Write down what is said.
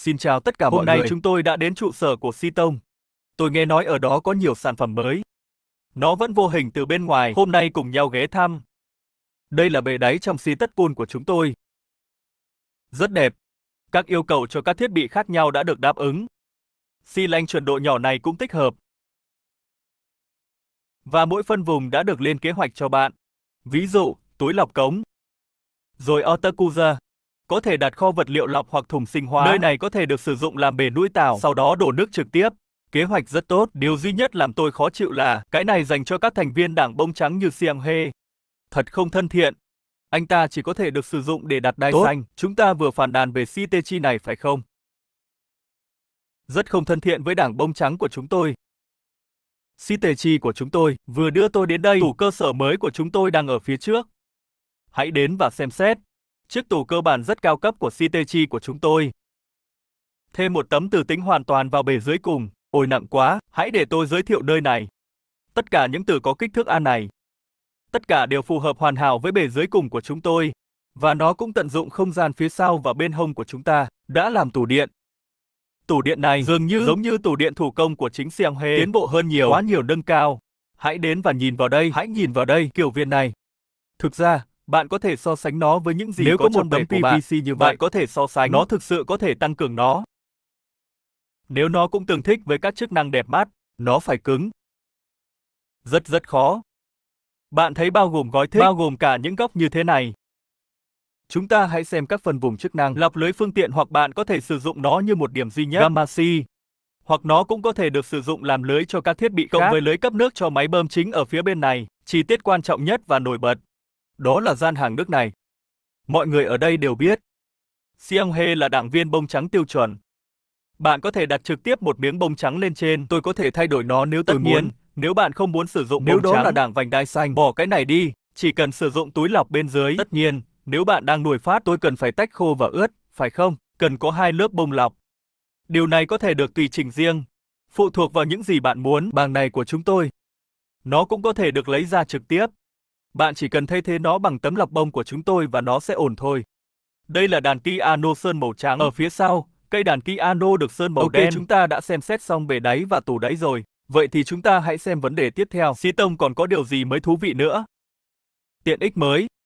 Xin chào tất cả Hôm mọi người. Hôm nay chúng tôi đã đến trụ sở của Sitong. Tôi nghe nói ở đó có nhiều sản phẩm mới. Nó vẫn vô hình từ bên ngoài, hôm nay cùng nhau ghé thăm. Đây là bề đáy trong si tất côn của chúng tôi. Rất đẹp. Các yêu cầu cho các thiết bị khác nhau đã được đáp ứng. Si lanh chuẩn độ nhỏ này cũng tích hợp. Và mỗi phân vùng đã được lên kế hoạch cho bạn. Ví dụ, túi lọc cống. Rồi Otakuza, có thể đặt kho vật liệu lọc hoặc thùng sinh hóa. Nơi này có thể được sử dụng làm bể nuôi tảo, sau đó đổ nước trực tiếp. Kế hoạch rất tốt, điều duy nhất làm tôi khó chịu là cái này dành cho các thành viên đảng bông trắng như Siang He. Thật không thân thiện. Anh ta chỉ có thể được sử dụng để đặt đai Tốt. xanh. Chúng ta vừa phản đàn về Sitechi này phải không? Rất không thân thiện với đảng bông trắng của chúng tôi. Sitechi của chúng tôi vừa đưa tôi đến đây. Tủ cơ sở mới của chúng tôi đang ở phía trước. Hãy đến và xem xét chiếc tủ cơ bản rất cao cấp của CTG của chúng tôi. Thêm một tấm từ tính hoàn toàn vào bề dưới cùng, ôi nặng quá, hãy để tôi giới thiệu nơi này. Tất cả những từ có kích thước A này. Tất cả đều phù hợp hoàn hảo với bề dưới cùng của chúng tôi, và nó cũng tận dụng không gian phía sau và bên hông của chúng ta, đã làm tủ điện. Tủ điện này dường như giống như tủ điện thủ công của chính Seong Hê, tiến bộ hơn nhiều, quá nhiều nâng cao. Hãy đến và nhìn vào đây, hãy nhìn vào đây, kiểu viên này. Thực ra, bạn có thể so sánh nó với những gì Nếu có, có một tấm PVC bạn, như vậy, bạn có thể so sánh nó thực sự có thể tăng cường nó. Nếu nó cũng tương thích với các chức năng đẹp mắt, nó phải cứng. Rất rất khó. Bạn thấy bao gồm gói thích, bao gồm cả những góc như thế này. Chúng ta hãy xem các phần vùng chức năng, lọc lưới phương tiện hoặc bạn có thể sử dụng nó như một điểm duy nhất, gamma C. Hoặc nó cũng có thể được sử dụng làm lưới cho các thiết bị cộng khác. với lưới cấp nước cho máy bơm chính ở phía bên này. Chi tiết quan trọng nhất và nổi bật đó là gian hàng nước này. Mọi người ở đây đều biết. Siang He là đảng viên bông trắng tiêu chuẩn. Bạn có thể đặt trực tiếp một miếng bông trắng lên trên, tôi có thể thay đổi nó nếu tôi muốn. Nếu bạn không muốn sử dụng nếu bông đó là đảng vành đai xanh, bỏ cái này đi, chỉ cần sử dụng túi lọc bên dưới. Tất nhiên, nếu bạn đang nuôi phát tôi cần phải tách khô và ướt, phải không? Cần có hai lớp bông lọc. Điều này có thể được tùy chỉnh riêng, phụ thuộc vào những gì bạn muốn. Bảng này của chúng tôi. Nó cũng có thể được lấy ra trực tiếp. Bạn chỉ cần thay thế nó bằng tấm lọc bông của chúng tôi và nó sẽ ổn thôi. Đây là đàn Kiano sơn màu trắng ở phía sau, cây đàn Kiano được sơn màu okay, đen. chúng ta đã xem xét xong bề đáy và tủ đáy rồi. Vậy thì chúng ta hãy xem vấn đề tiếp theo. Xí tông còn có điều gì mới thú vị nữa? Tiện ích mới,